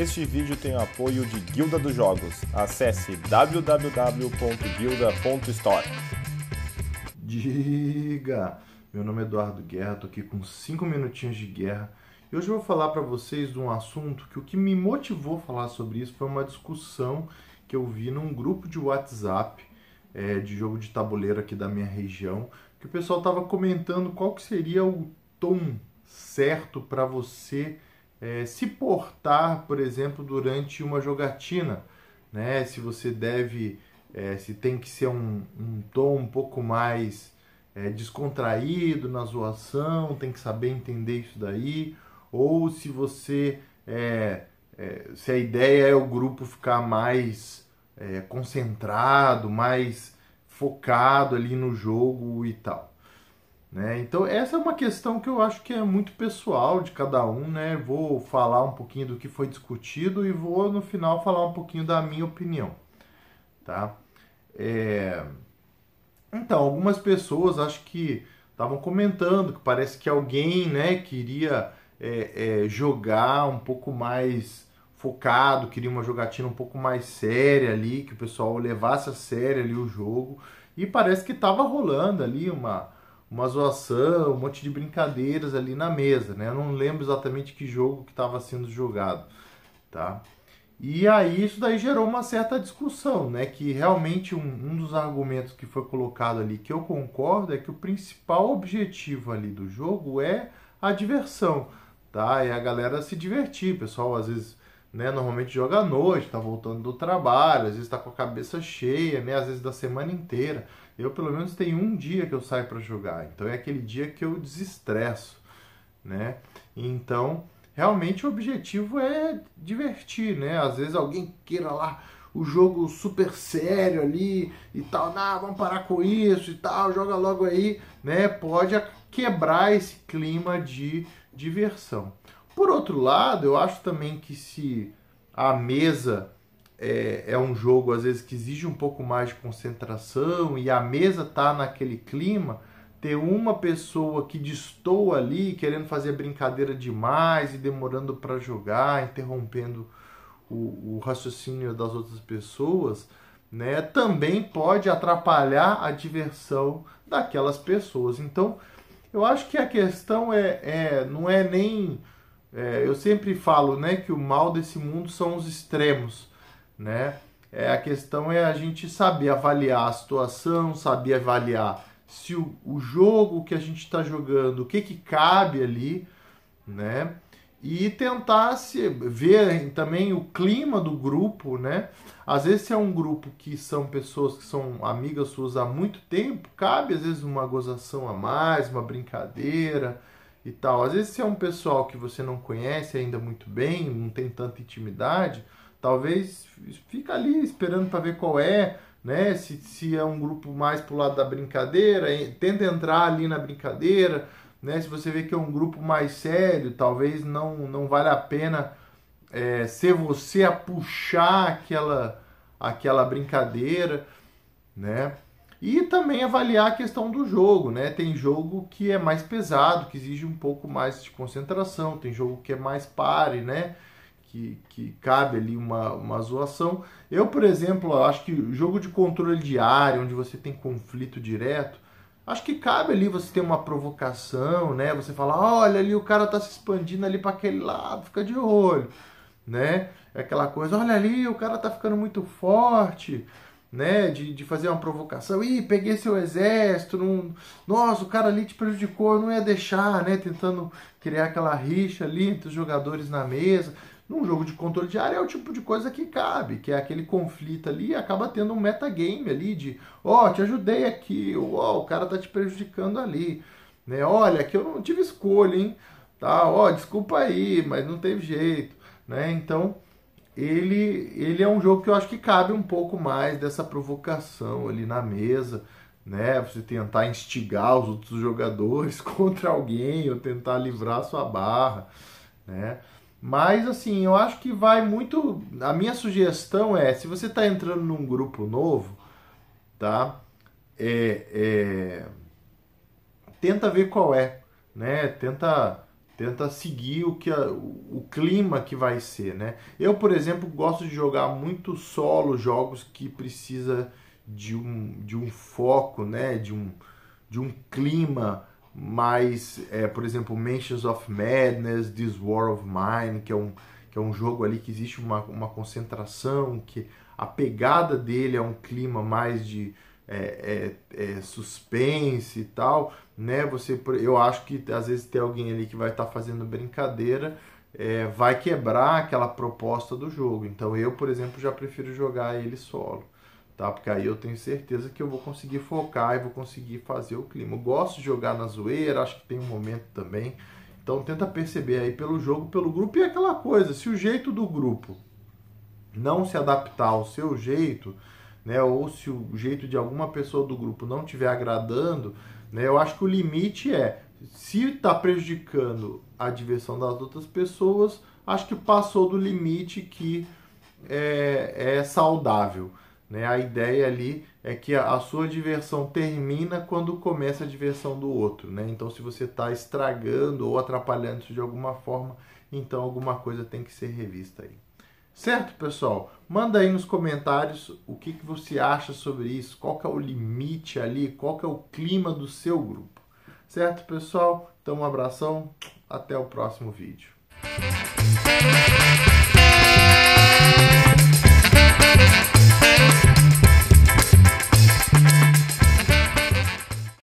Este vídeo tem o apoio de Guilda dos Jogos. Acesse www.guilda.store. Diga! Meu nome é Eduardo Guerra, tô aqui com 5 minutinhos de guerra. E hoje eu vou falar para vocês de um assunto que o que me motivou a falar sobre isso foi uma discussão que eu vi num grupo de WhatsApp é, de jogo de tabuleiro aqui da minha região, que o pessoal estava comentando qual que seria o tom certo para você é, se portar, por exemplo, durante uma jogatina, né? Se você deve, é, se tem que ser um, um tom um pouco mais é, descontraído na zoação, tem que saber entender isso daí, ou se você é, é, se a ideia é o grupo ficar mais é, concentrado, mais focado ali no jogo e tal. Né? Então, essa é uma questão que eu acho que é muito pessoal de cada um. Né? Vou falar um pouquinho do que foi discutido e vou, no final, falar um pouquinho da minha opinião. Tá? É... Então, algumas pessoas acho que estavam comentando que parece que alguém né, queria é, é, jogar um pouco mais focado, queria uma jogatina um pouco mais séria ali, que o pessoal levasse a sério ali o jogo. E parece que estava rolando ali uma uma zoação, um monte de brincadeiras ali na mesa, né? Eu não lembro exatamente que jogo que estava sendo jogado, tá? E aí isso daí gerou uma certa discussão, né? Que realmente um, um dos argumentos que foi colocado ali, que eu concordo, é que o principal objetivo ali do jogo é a diversão, tá? É a galera se divertir, o pessoal às vezes né? Normalmente joga à noite, está voltando do trabalho, às vezes está com a cabeça cheia, né? Às vezes da semana inteira. Eu pelo menos tenho um dia que eu saio para jogar, então é aquele dia que eu desestresso, né? Então realmente o objetivo é divertir, né? Às vezes alguém queira lá o jogo super sério ali e tal, não, vamos parar com isso e tal, joga logo aí, né? Pode quebrar esse clima de diversão. Por outro lado, eu acho também que se a mesa é, é, um jogo às vezes que exige um pouco mais de concentração e a mesa tá naquele clima, ter uma pessoa que destoa ali, querendo fazer brincadeira demais e demorando para jogar, interrompendo o, o raciocínio das outras pessoas, né, também pode atrapalhar a diversão daquelas pessoas. Então, eu acho que a questão é, é não é nem é, eu sempre falo, né, que o mal desse mundo são os extremos, né? É, a questão é a gente saber avaliar a situação, saber avaliar se o, o jogo que a gente está jogando, o que que cabe ali, né? E tentar se ver também o clima do grupo, né? Às vezes se é um grupo que são pessoas que são amigas suas há muito tempo, cabe às vezes uma gozação a mais, uma brincadeira, e tal. Às vezes, se é um pessoal que você não conhece ainda muito bem, não tem tanta intimidade, talvez fica ali esperando para ver qual é, né? Se, se é um grupo mais pro lado da brincadeira, tenta entrar ali na brincadeira, né? Se você vê que é um grupo mais sério, talvez não, não vale a pena é, ser você a puxar aquela, aquela brincadeira, né? E também avaliar a questão do jogo, né? Tem jogo que é mais pesado, que exige um pouco mais de concentração, tem jogo que é mais pare, né? Que, que cabe ali uma, uma zoação. Eu, por exemplo, acho que jogo de controle de área, onde você tem conflito direto, acho que cabe ali você ter uma provocação, né? Você falar, olha ali o cara tá se expandindo ali para aquele lado, fica de olho, né? É aquela coisa, olha ali, o cara tá ficando muito forte né, de, de fazer uma provocação. Ih, peguei seu exército, não... nossa, o cara ali te prejudicou, não ia deixar, né, tentando criar aquela rixa ali entre os jogadores na mesa. Num jogo de controle de área é o tipo de coisa que cabe, que é aquele conflito ali, acaba tendo um metagame ali de, ó, oh, te ajudei aqui, ou oh, o cara tá te prejudicando ali, né? Olha, que eu não tive escolha, hein? Tá, ó, oh, desculpa aí, mas não teve jeito, né? Então, ele, ele é um jogo que eu acho que cabe um pouco mais dessa provocação ali na mesa, né? Você tentar instigar os outros jogadores contra alguém ou tentar livrar sua barra, né? Mas assim, eu acho que vai muito. A minha sugestão é, se você está entrando num grupo novo, tá? É, é... Tenta ver qual é, né? Tenta tenta seguir o que a, o clima que vai ser, né? Eu, por exemplo, gosto de jogar muito solo, jogos que precisa de um, de um foco, né? De um, de um clima mais, é, por exemplo, Mansions of Madness, This War of Mine, que é um, que é um jogo ali que existe uma, uma concentração, que a pegada dele é um clima mais de é, é, é, suspense e tal, né? Você, eu acho que às vezes tem alguém ali que vai estar tá fazendo brincadeira, é, vai quebrar aquela proposta do jogo. Então eu, por exemplo, já prefiro jogar ele solo, tá? Porque aí eu tenho certeza que eu vou conseguir focar e vou conseguir fazer o clima. Eu gosto de jogar na zoeira, acho que tem um momento também. Então tenta perceber aí pelo jogo, pelo grupo e é aquela coisa. Se o jeito do grupo não se adaptar ao seu jeito, né? Ou se o jeito de alguma pessoa do grupo não estiver agradando, né? Eu acho que o limite é se está prejudicando a diversão das outras pessoas, acho que passou do limite que é, é saudável. Né? A ideia ali é que a, sua diversão termina quando começa a diversão do outro. Né? Então, se você está estragando ou atrapalhando isso de alguma forma, então alguma coisa tem que ser revista aí. Certo, pessoal? Manda aí nos comentários o que, que você acha sobre isso, qual que é o limite ali, qual que é o clima do seu grupo. Certo, pessoal? Então, um abração, até o próximo vídeo.